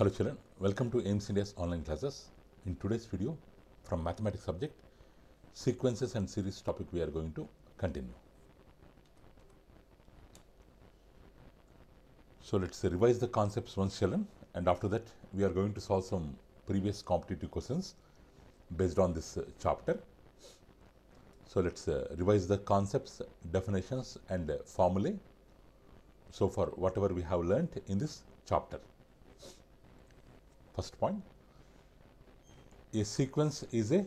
Hello children, welcome to AIMS India's online classes. In today's video from mathematics subject, sequences and series topic we are going to continue. So let's revise the concepts once children and after that we are going to solve some previous competitive questions based on this uh, chapter. So let's uh, revise the concepts, definitions and uh, formulae. So for whatever we have learnt in this chapter first point. A sequence is a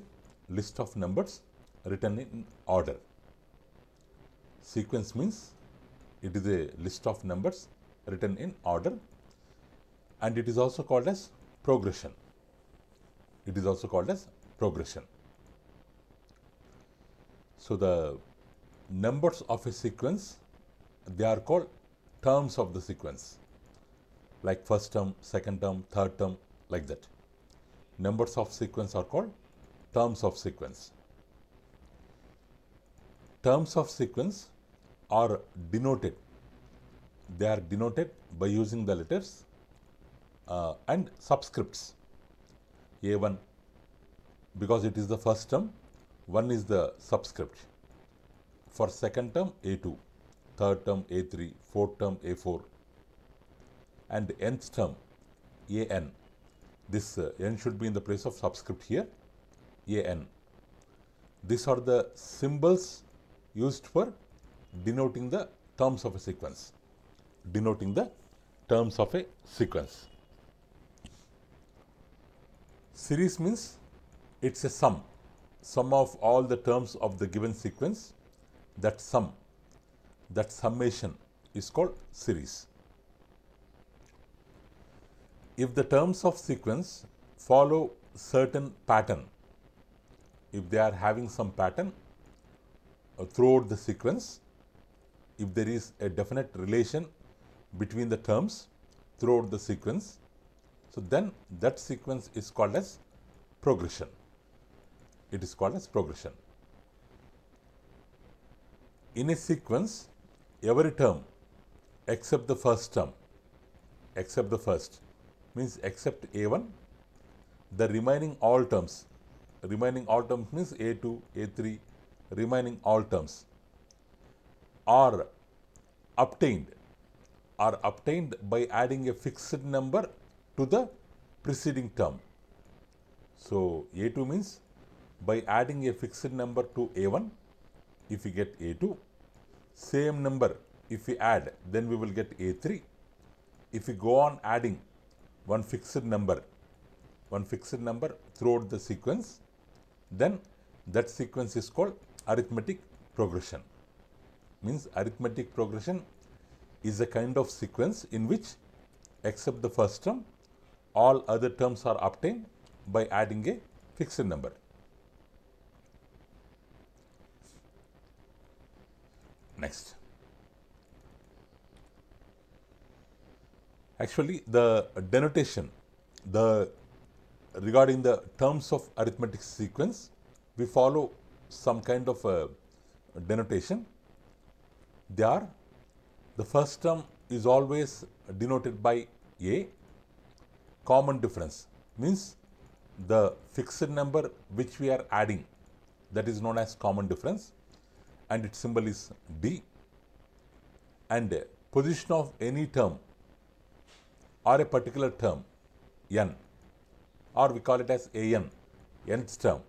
list of numbers written in order. Sequence means it is a list of numbers written in order and it is also called as progression. It is also called as progression. So, the numbers of a sequence, they are called terms of the sequence like first term, second term, third term, like that. Numbers of sequence are called terms of sequence. Terms of sequence are denoted. They are denoted by using the letters uh, and subscripts. A1 because it is the first term, 1 is the subscript. For second term, A2, third term, A3, fourth term, A4 and nth term, An this uh, n should be in the place of subscript here, a n. These are the symbols used for denoting the terms of a sequence, denoting the terms of a sequence. Series means it is a sum, sum of all the terms of the given sequence. That sum, that summation is called series if the terms of sequence follow certain pattern, if they are having some pattern uh, throughout the sequence, if there is a definite relation between the terms throughout the sequence, so then that sequence is called as progression. It is called as progression. In a sequence, every term except the first term, except the first means except a1 the remaining all terms remaining all terms means a2 a3 remaining all terms are obtained are obtained by adding a fixed number to the preceding term so a2 means by adding a fixed number to a1 if we get a2 same number if we add then we will get a3 if we go on adding one fixed number, one fixed number throughout the sequence, then that sequence is called arithmetic progression. Means arithmetic progression is a kind of sequence in which except the first term, all other terms are obtained by adding a fixed number. Next. Actually, the denotation, the regarding the terms of arithmetic sequence, we follow some kind of a denotation. They are the first term is always denoted by A. Common difference means the fixed number which we are adding that is known as common difference and its symbol is D and position of any term or a particular term n or we call it as an, nth term,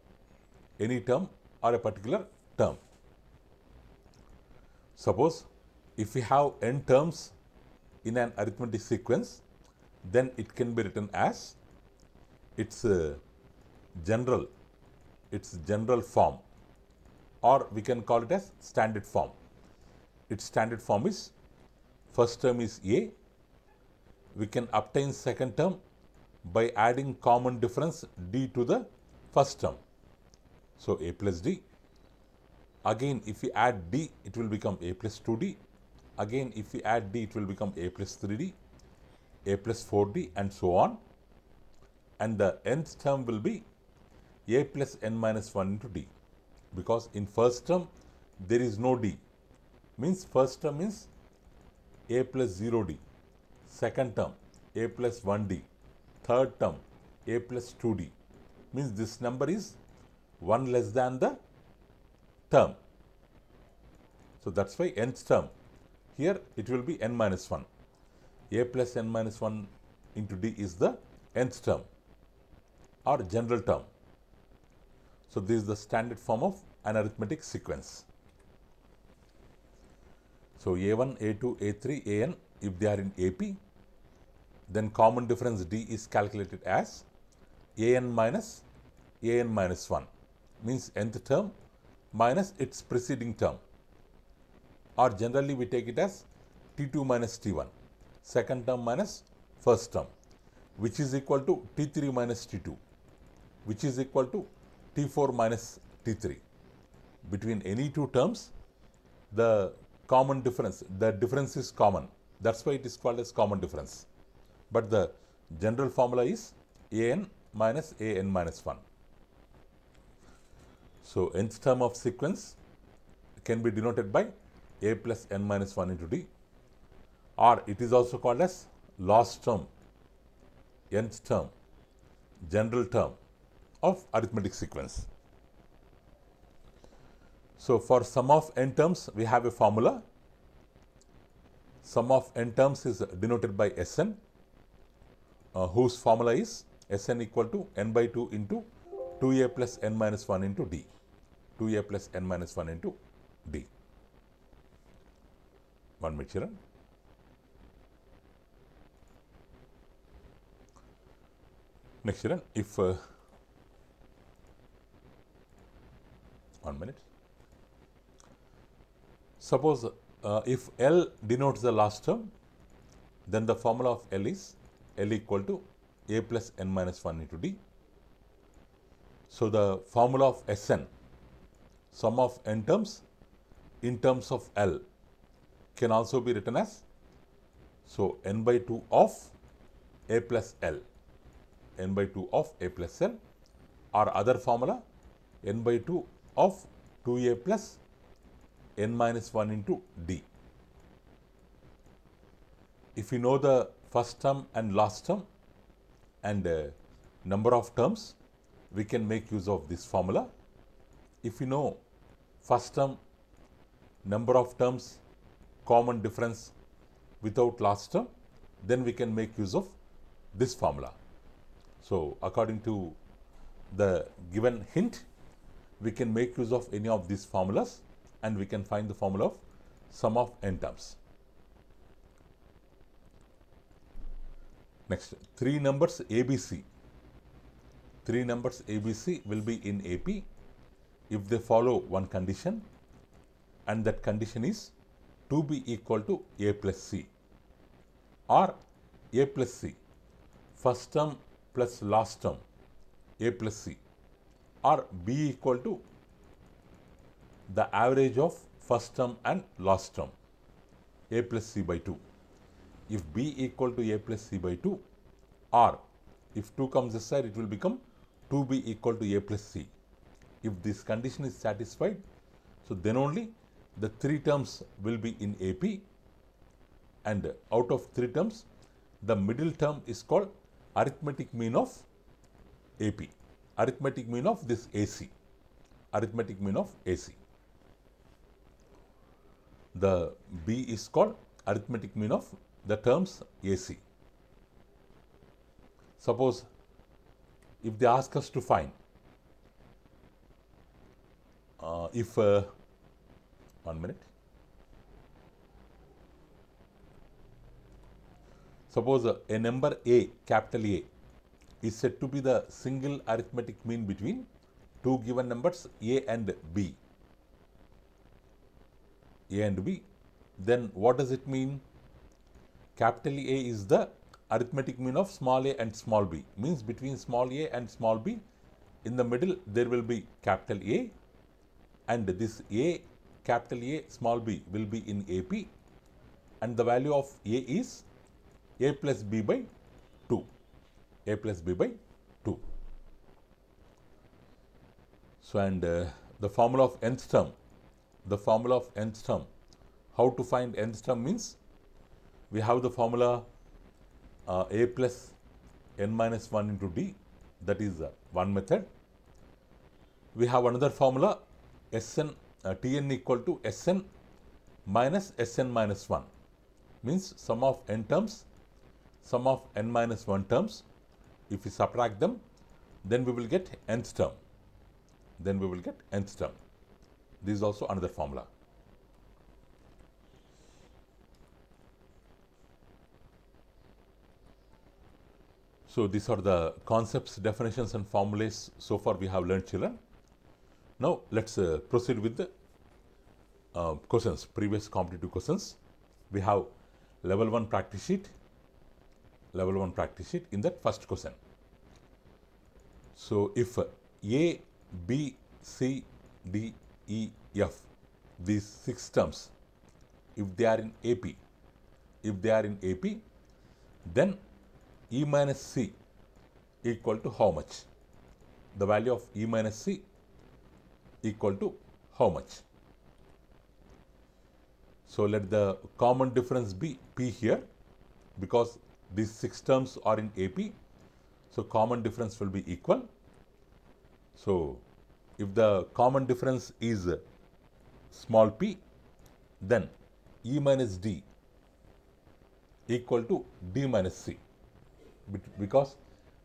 any term or a particular term. Suppose if we have n terms in an arithmetic sequence, then it can be written as its uh, general, its general form or we can call it as standard form. Its standard form is first term is a, we can obtain second term by adding common difference d to the first term. So, a plus d. Again, if we add d, it will become a plus 2d. Again, if we add d, it will become a plus 3d, a plus 4d and so on. And the nth term will be a plus n minus 1 into d because in first term there is no d means first term is a plus 0d Second term a plus 1d. Third term a plus 2d. Means this number is 1 less than the term. So that's why nth term. Here it will be n minus 1. a plus n minus 1 into d is the nth term or general term. So this is the standard form of an arithmetic sequence. So a1, a2, a3, an if they are in AP, then common difference D is calculated as An minus An minus 1 means nth term minus its preceding term or generally we take it as T2 minus T1 second term minus first term which is equal to T3 minus T2 which is equal to T4 minus T3 between any two terms the common difference the difference is common that's why it is called as common difference but the general formula is a n minus a n minus 1. So, nth term of sequence can be denoted by a plus n minus 1 into d or it is also called as last term, nth term, general term of arithmetic sequence. So, for sum of n terms we have a formula, sum of n terms is denoted by Sn uh, whose formula is Sn equal to n by 2 into 2a plus n minus 1 into d, 2a plus n minus 1 into d. One minute, Chiran. Next, Chiran, if uh, one minute. Suppose uh, if L denotes the last term, then the formula of L is L equal to A plus n minus 1 into D. So, the formula of Sn, sum of n terms in terms of L can also be written as so n by 2 of A plus L, n by 2 of A plus L or other formula n by 2 of 2A plus n minus 1 into D. If you know the first term and last term and uh, number of terms, we can make use of this formula. If you know first term, number of terms, common difference without last term, then we can make use of this formula. So, according to the given hint, we can make use of any of these formulas and we can find the formula of sum of n terms. Next, three numbers ABC. Three numbers ABC will be in AP if they follow one condition and that condition is to be equal to A plus C or A plus C, first term plus last term A plus C or B equal to the average of first term and last term A plus C by 2 if b equal to a plus c by 2 or if 2 comes this side it will become 2b equal to a plus c. If this condition is satisfied, so then only the three terms will be in AP and out of three terms the middle term is called arithmetic mean of AP, arithmetic mean of this AC, arithmetic mean of AC. The B is called arithmetic mean of the terms AC. Suppose if they ask us to find uh, if uh, one minute suppose uh, a number A capital A is said to be the single arithmetic mean between two given numbers A and B. A and B then what does it mean Capital A is the arithmetic mean of small a and small b. Means between small a and small b, in the middle there will be capital A and this A, capital A, small b will be in AP and the value of A is A plus B by 2, A plus B by 2. So, and uh, the formula of nth term, the formula of nth term, how to find nth term means we have the formula uh, a plus n minus 1 into d that is uh, one method. We have another formula Sn uh, Tn equal to Sn minus Sn minus 1 means sum of n terms, sum of n minus 1 terms. If we subtract them, then we will get nth term. Then we will get nth term. This is also another formula. So these are the concepts, definitions and formulas so far we have learned children. Now let us uh, proceed with the uh, questions, previous competitive questions. We have level 1 practice sheet, level 1 practice sheet in that first question. So if A, B, C, D, E, F, these six terms, if they are in AP, if they are in AP, then E minus C equal to how much? The value of E minus C equal to how much? So, let the common difference be P here because these 6 terms are in AP. So, common difference will be equal. So, if the common difference is small p, then E minus D equal to D minus C because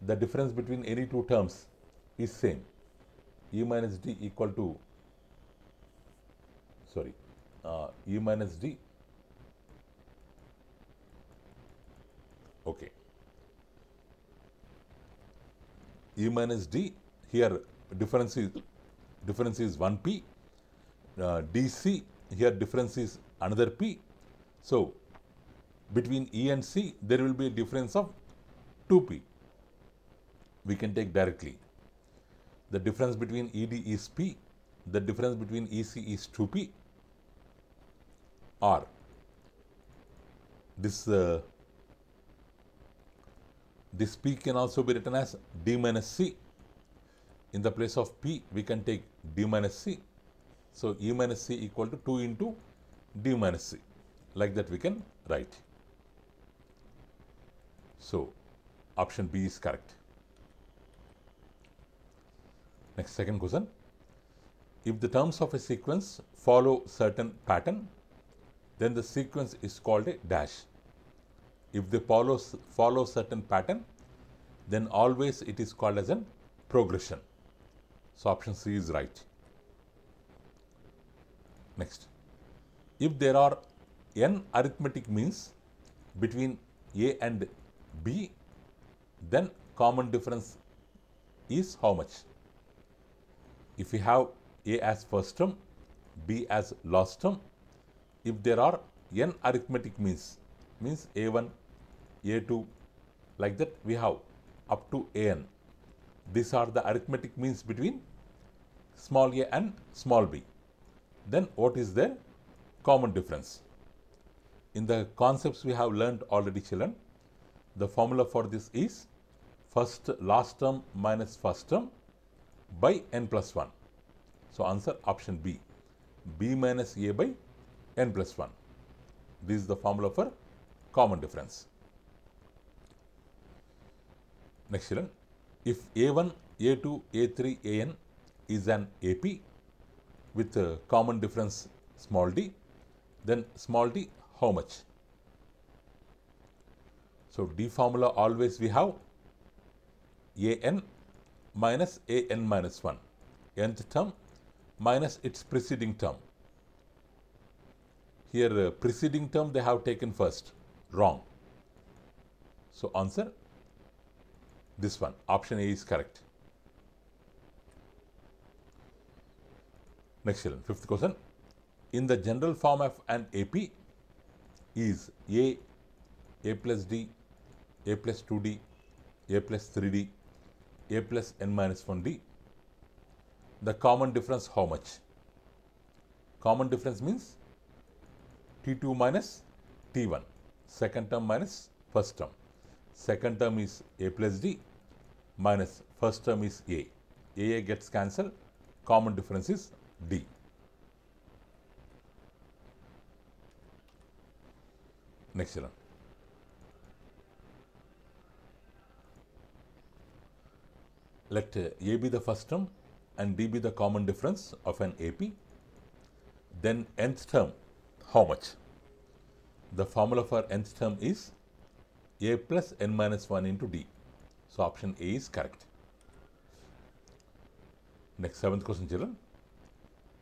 the difference between any two terms is same. E minus D equal to, sorry, uh, E minus D. Okay. E minus D, here difference is, difference is 1P. Uh, DC, here difference is another P. So, between E and C, there will be a difference of 2p we can take directly. The difference between ED is p, the difference between EC is 2p or this uh, this p can also be written as d minus c. In the place of p, we can take d minus c. So, e minus c equal to 2 into d minus c. Like that we can write. So, Option B is correct. Next second question. If the terms of a sequence follow certain pattern, then the sequence is called a dash. If they follow, follow certain pattern, then always it is called as a progression. So, option C is right. Next, if there are n arithmetic means between A and B then common difference is how much? If we have A as first term, B as last term, if there are n arithmetic means, means A1, A2, like that we have up to An. These are the arithmetic means between small a and small b. Then what is their common difference? In the concepts we have learned already children, the formula for this is first last term minus first term by n plus 1. So, answer option B, B minus A by n plus 1. This is the formula for common difference. Next children, if A1, A2, A3, An is an AP with a common difference small d, then small d how much? So, D formula always we have a n minus a n minus 1, nth term minus its preceding term. Here uh, preceding term they have taken first, wrong. So, answer this one, option A is correct. Next question. fifth question. In the general form of an AP is A, A plus D, a plus 2d, a plus 3d, a plus n minus 1d. The common difference how much? Common difference means t2 minus t1, second term minus first term. Second term is a plus d minus first term is a. a gets cancelled, common difference is d. Next one. Let uh, A be the first term and D be the common difference of an AP. Then nth term, how much? The formula for nth term is A plus n minus 1 into D. So, option A is correct. Next, seventh question children.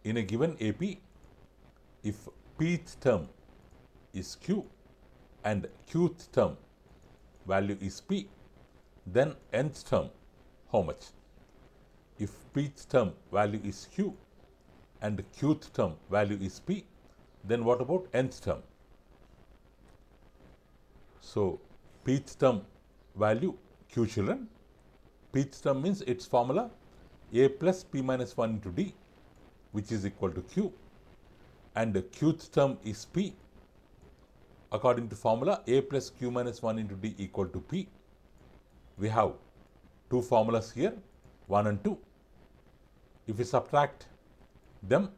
In a given AP, if pth term is Q and qth term value is P, then nth term how much. If pth term value is q and qth term value is p, then what about nth term? So, pth term value q children, pth term means its formula a plus p minus 1 into d which is equal to q and the qth term is p according to formula a plus q minus 1 into d equal to p. We have two formulas here 1 and 2. If we subtract them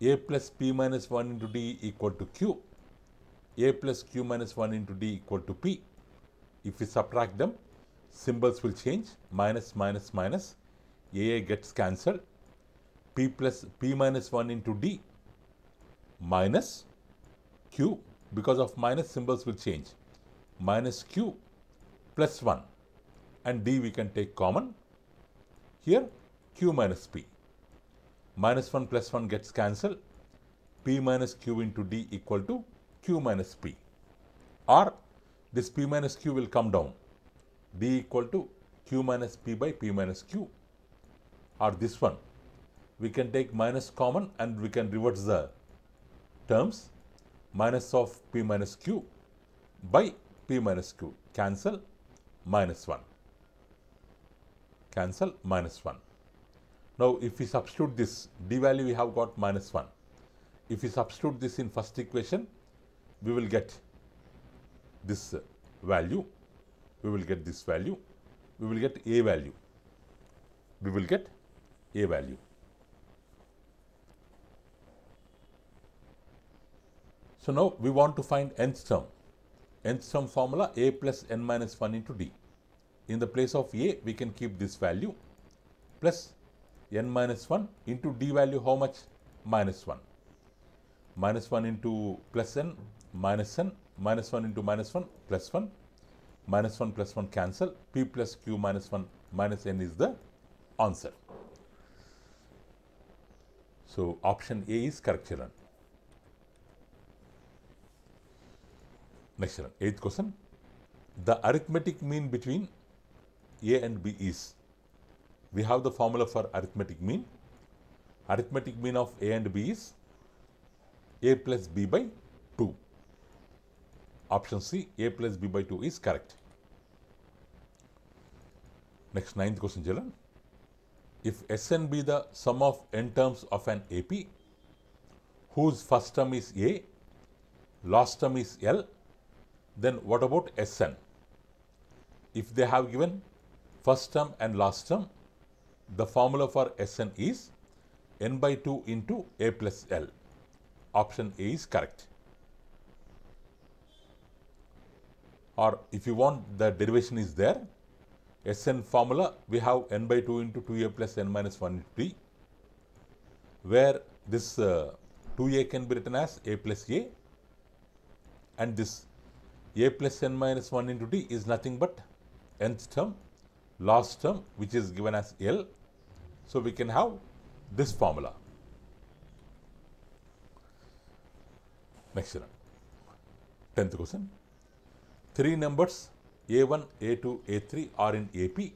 a plus p minus 1 into d equal to q a plus q minus 1 into d equal to p. If we subtract them symbols will change minus minus minus a gets cancelled p plus p minus 1 into d minus q because of minus symbols will change minus q plus 1 and d we can take common. Here q minus p. Minus 1 plus 1 gets cancelled. p minus q into d equal to q minus p. Or this p minus q will come down. d equal to q minus p by p minus q. Or this one. We can take minus common and we can reverse the terms. Minus of p minus q by p minus q. Cancel minus 1 cancel minus 1. Now, if we substitute this d value, we have got minus 1. If we substitute this in first equation, we will get this uh, value, we will get this value, we will get a value, we will get a value. So, now we want to find nth term, nth term formula a plus n minus 1 into d in the place of a, we can keep this value plus n minus 1 into d value how much? Minus 1. Minus 1 into plus n, minus n, minus 1 into minus 1, plus 1, minus 1 plus 1 cancel, p plus q minus 1 minus n is the answer. So, option A is correct children. Next children, eighth question. The arithmetic mean between a and B is, we have the formula for arithmetic mean. Arithmetic mean of A and B is A plus B by 2. Option C, A plus B by 2 is correct. Next, ninth question, Jalan. If Sn be the sum of n terms of an AP, whose first term is A, last term is L, then what about Sn? If they have given first term and last term, the formula for Sn is n by 2 into a plus L. Option A is correct. Or if you want the derivation is there, Sn formula we have n by 2 into 2a plus n minus 1 into d, where this uh, 2a can be written as a plus a and this a plus n minus 1 into d is nothing but nth term last term which is given as L. So, we can have this formula. Next one. 10th question. Three numbers A1, A2, A3 are in AP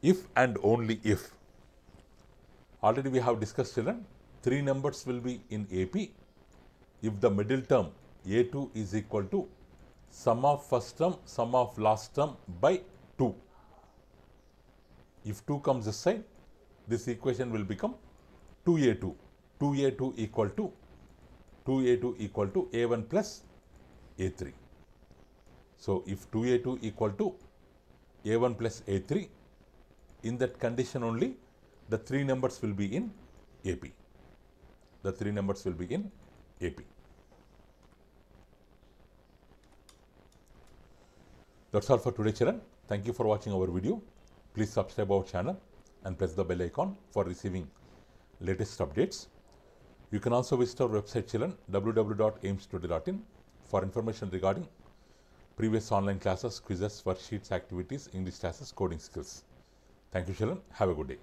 if and only if. Already we have discussed children, three numbers will be in AP if the middle term A2 is equal to sum of first term, sum of last term by if 2 comes this side, this equation will become 2a2. 2a2 equal to 2a2 equal to a1 plus a3. So, if 2a2 equal to a1 plus a3, in that condition only the three numbers will be in AP. The three numbers will be in AP. That's all for today children. Thank you for watching our video. Please subscribe our channel and press the bell icon for receiving latest updates. You can also visit our website children www.aimstoday.in for information regarding previous online classes, quizzes, worksheets, activities, English classes, coding skills. Thank you, Shalan. Have a good day.